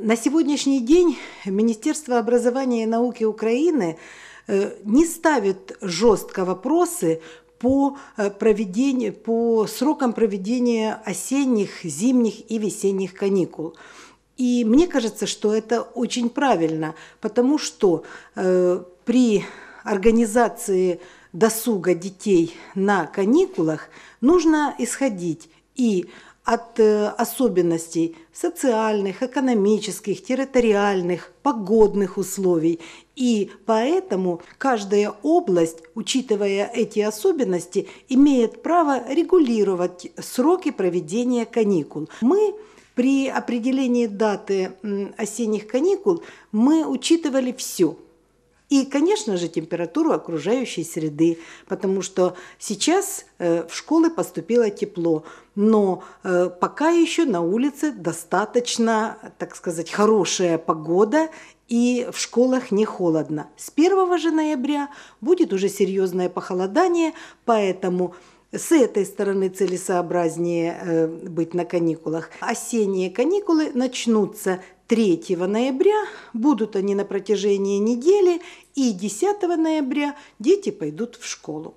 На сегодняшний день Министерство образования и науки Украины э, не ставит жестко вопросы по, э, проведению, по срокам проведения осенних, зимних и весенних каникул. И мне кажется, что это очень правильно, потому что э, при организации досуга детей на каникулах нужно исходить и от э, особенностей социальных, экономических, территориальных, погодных условий. И поэтому каждая область, учитывая эти особенности, имеет право регулировать сроки проведения каникул. Мы при определении даты осенних каникул мы учитывали все – и, конечно же, температуру окружающей среды, потому что сейчас э, в школы поступило тепло, но э, пока еще на улице достаточно, так сказать, хорошая погода, и в школах не холодно. С 1 же ноября будет уже серьезное похолодание, поэтому с этой стороны целесообразнее э, быть на каникулах. Осенние каникулы начнутся 3 ноября, будут они на протяжении недели, и 10 ноября дети пойдут в школу.